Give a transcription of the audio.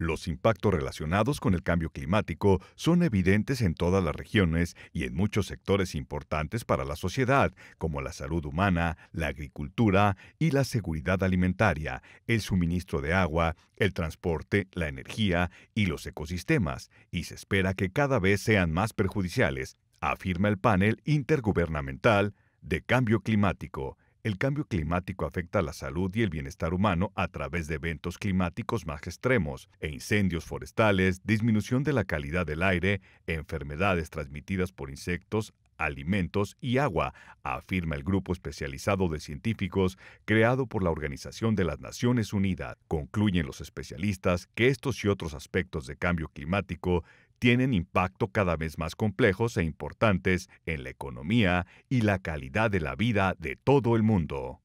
Los impactos relacionados con el cambio climático son evidentes en todas las regiones y en muchos sectores importantes para la sociedad, como la salud humana, la agricultura y la seguridad alimentaria, el suministro de agua, el transporte, la energía y los ecosistemas, y se espera que cada vez sean más perjudiciales, afirma el panel intergubernamental de cambio climático, el cambio climático afecta a la salud y el bienestar humano a través de eventos climáticos más extremos e incendios forestales, disminución de la calidad del aire, enfermedades transmitidas por insectos, alimentos y agua, afirma el grupo especializado de científicos creado por la Organización de las Naciones Unidas. Concluyen los especialistas que estos y otros aspectos de cambio climático tienen impacto cada vez más complejos e importantes en la economía y la calidad de la vida de todo el mundo.